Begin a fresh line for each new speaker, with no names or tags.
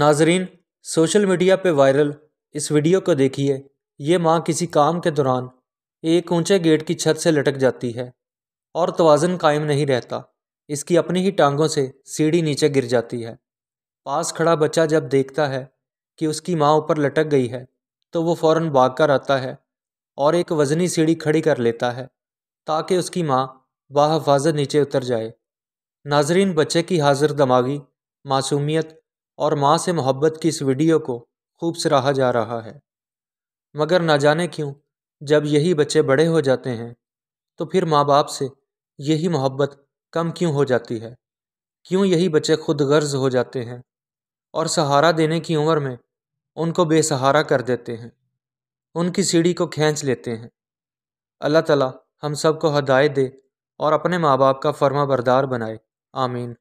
नाजरीन social media पे viral इस वीडियो को देखिए ये माँ किसी काम के दौरान एक ऊंचे गेट की छत से लटक जाती है और तोज़न कायम नहीं रहता इसकी अपनी ही टांगों से सीढ़ी नीचे गिर जाती है पास खड़ा बच्चा जब देखता है कि उसकी माँ ऊपर लटक गई है तो वो फ़ौर भाग कर आता है और एक वज़नी सीढ़ी खड़ी कर लेता है ताकि उसकी माँ बाहफाजत नीचे उतर जाए नाजरीन बच्चे की हाजिर दमागी मासूमियत और माँ से मोहब्बत की इस वीडियो को खूब सराहा जा रहा है मगर ना जाने क्यों जब यही बच्चे बड़े हो जाते हैं तो फिर माँ बाप से यही मोहब्बत कम क्यों हो जाती है क्यों यही बच्चे खुद गर्ज हो जाते हैं और सहारा देने की उम्र में उनको बेसहारा कर देते हैं उनकी सीढ़ी को खींच लेते हैं अल्लाह ताला हम सबको हदायत दे और अपने माँ बाप का फर्मा
बरदार बनाए आमीन